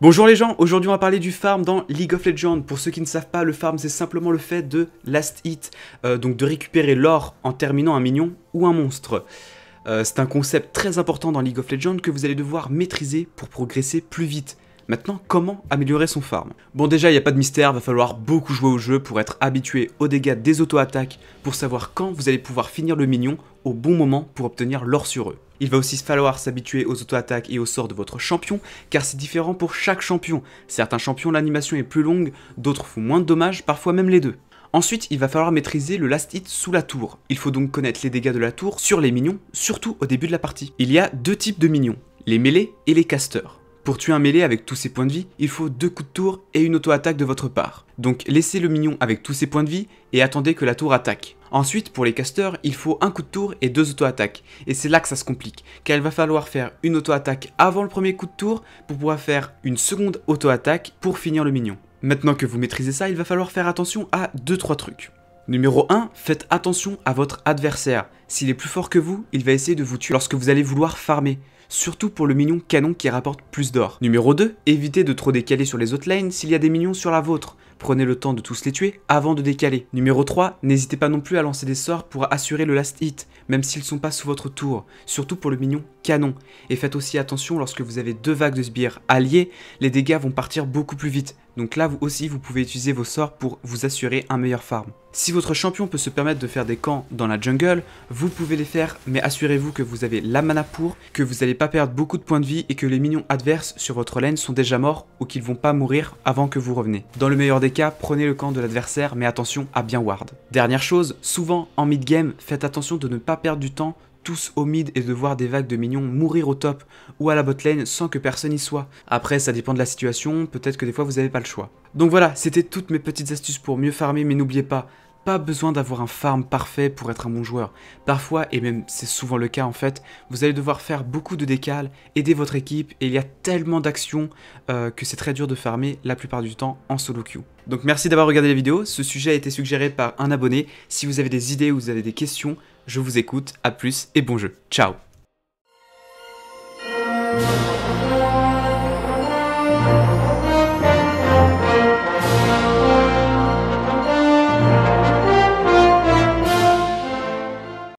Bonjour les gens, aujourd'hui on va parler du farm dans League of Legends. Pour ceux qui ne savent pas, le farm c'est simplement le fait de last hit, euh, donc de récupérer l'or en terminant un minion ou un monstre. Euh, c'est un concept très important dans League of Legends que vous allez devoir maîtriser pour progresser plus vite. Maintenant, comment améliorer son farm Bon déjà, il n'y a pas de mystère, va falloir beaucoup jouer au jeu pour être habitué aux dégâts des auto-attaques, pour savoir quand vous allez pouvoir finir le minion au bon moment pour obtenir l'or sur eux. Il va aussi falloir s'habituer aux auto-attaques et aux sorts de votre champion, car c'est différent pour chaque champion. Certains champions, l'animation est plus longue, d'autres font moins de dommages, parfois même les deux. Ensuite, il va falloir maîtriser le last hit sous la tour. Il faut donc connaître les dégâts de la tour sur les minions, surtout au début de la partie. Il y a deux types de minions, les mêlés et les casters. Pour tuer un mêlé avec tous ses points de vie, il faut deux coups de tour et une auto-attaque de votre part. Donc laissez le mignon avec tous ses points de vie et attendez que la tour attaque. Ensuite, pour les casteurs, il faut un coup de tour et deux auto-attaques. Et c'est là que ça se complique, car il va falloir faire une auto-attaque avant le premier coup de tour pour pouvoir faire une seconde auto-attaque pour finir le mignon. Maintenant que vous maîtrisez ça, il va falloir faire attention à 2-3 trucs. Numéro 1, faites attention à votre adversaire. S'il est plus fort que vous, il va essayer de vous tuer lorsque vous allez vouloir farmer surtout pour le minion canon qui rapporte plus d'or. Numéro 2, évitez de trop décaler sur les autres lanes s'il y a des minions sur la vôtre prenez le temps de tous les tuer avant de décaler. Numéro 3, n'hésitez pas non plus à lancer des sorts pour assurer le last hit, même s'ils ne sont pas sous votre tour, surtout pour le minion canon. Et faites aussi attention lorsque vous avez deux vagues de sbires alliés, les dégâts vont partir beaucoup plus vite, donc là vous aussi vous pouvez utiliser vos sorts pour vous assurer un meilleur farm. Si votre champion peut se permettre de faire des camps dans la jungle, vous pouvez les faire mais assurez-vous que vous avez la mana pour, que vous n'allez pas perdre beaucoup de points de vie et que les minions adverses sur votre lane sont déjà morts ou qu'ils vont pas mourir avant que vous revenez. Dans le meilleur des cas, prenez le camp de l'adversaire, mais attention à bien ward. Dernière chose, souvent en mid-game, faites attention de ne pas perdre du temps tous au mid et de voir des vagues de minions mourir au top ou à la bot lane sans que personne y soit. Après, ça dépend de la situation, peut-être que des fois vous n'avez pas le choix. Donc voilà, c'était toutes mes petites astuces pour mieux farmer, mais n'oubliez pas, pas besoin d'avoir un farm parfait pour être un bon joueur. Parfois, et même c'est souvent le cas en fait, vous allez devoir faire beaucoup de décals, aider votre équipe, et il y a tellement d'actions euh, que c'est très dur de farmer la plupart du temps en solo queue. Donc merci d'avoir regardé la vidéo, ce sujet a été suggéré par un abonné. Si vous avez des idées ou vous avez des questions, je vous écoute, à plus et bon jeu. Ciao